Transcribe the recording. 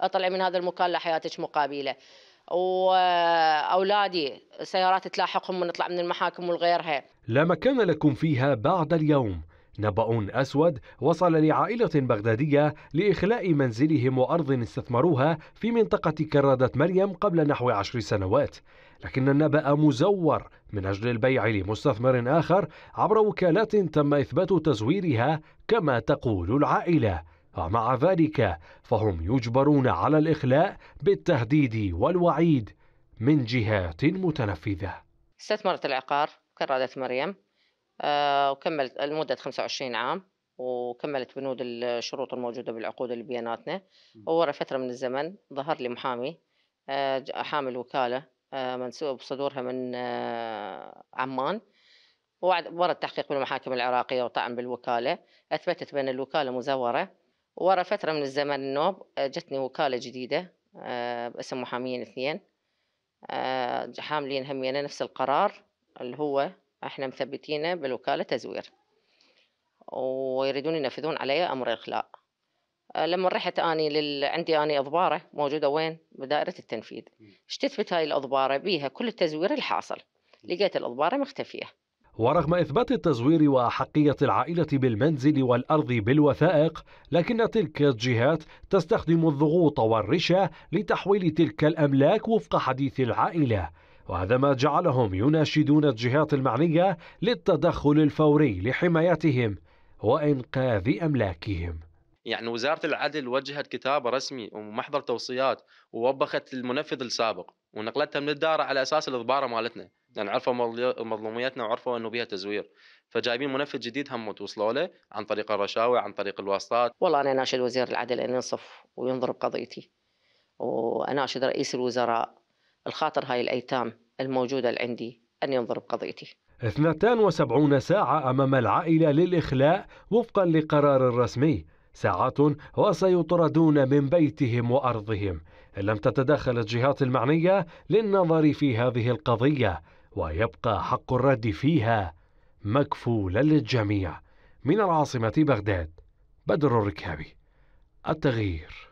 اطلعي من هذا المكان لا حياتك مقابله واولادي سيارات تلاحقهم ونطلع من المحاكم وغيرها لا مكان لكم فيها بعد اليوم نبأ أسود وصل لعائلة بغدادية لإخلاء منزلهم وأرض استثمروها في منطقة كرادة مريم قبل نحو عشر سنوات لكن النبأ مزور من أجل البيع لمستثمر آخر عبر وكالات تم إثبات تزويرها كما تقول العائلة ومع ذلك فهم يجبرون على الإخلاء بالتهديد والوعيد من جهات متنفذة استثمرت العقار كرادت مريم آه، وكملت لمدة 25 عام وكملت بنود الشروط الموجودة بالعقود اللي بيناتنا وورا فترة من الزمن ظهر لي محامي آه، حامل وكالة آه، منسوب صدورها من عمان وورا التحقيق بالمحاكم العراقية وطعن بالوكالة أثبتت بأن الوكالة مزورة ورا فترة من الزمن النوب آه، جتني وكالة جديدة باسم آه، محامين اثنين آه، حاملين همينا نفس القرار اللي هو احنا مثبتينه بالوكالة تزوير ويريدون ينفذون علي امر اخلاء لما رحت اني لل... عندي اني اضباره موجوده وين؟ بدائره التنفيذ. ايش تثبت هاي الاضباره؟ بيها كل التزوير الحاصل. لقيت الاضباره مختفيه. ورغم إثبات التزوير وأحقية العائلة بالمنزل والأرض بالوثائق لكن تلك الجهات تستخدم الضغوط والرشا لتحويل تلك الأملاك وفق حديث العائلة وهذا ما جعلهم يناشدون الجهات المعنية للتدخل الفوري لحمايتهم وإنقاذ أملاكهم يعني وزارة العدل وجهت كتاب رسمي ومحضر توصيات ووبخت المنفذ السابق ونقلتها من الدارة على أساس الإضبارة مالتنا لان يعني عرفوا مظلوميتنا وعرفوا انه بها تزوير فجايبين منفذ جديد هم توصلوا له عن طريق الرشاوى عن طريق الواسطات والله انا ناشد وزير العدل ان ينصف وينظر بقضيتي واناشد رئيس الوزراء الخاطر هاي الايتام الموجوده اللي عندي ان ينظر بقضيتي 72 ساعة أمام العائلة للإخلاء وفقا لقرار رسمي ساعات وسيطردون من بيتهم وأرضهم إن لم تتدخل الجهات المعنية للنظر في هذه القضية ويبقى حق الرد فيها مكفولا للجميع من العاصمة بغداد بدر الركابي التغيير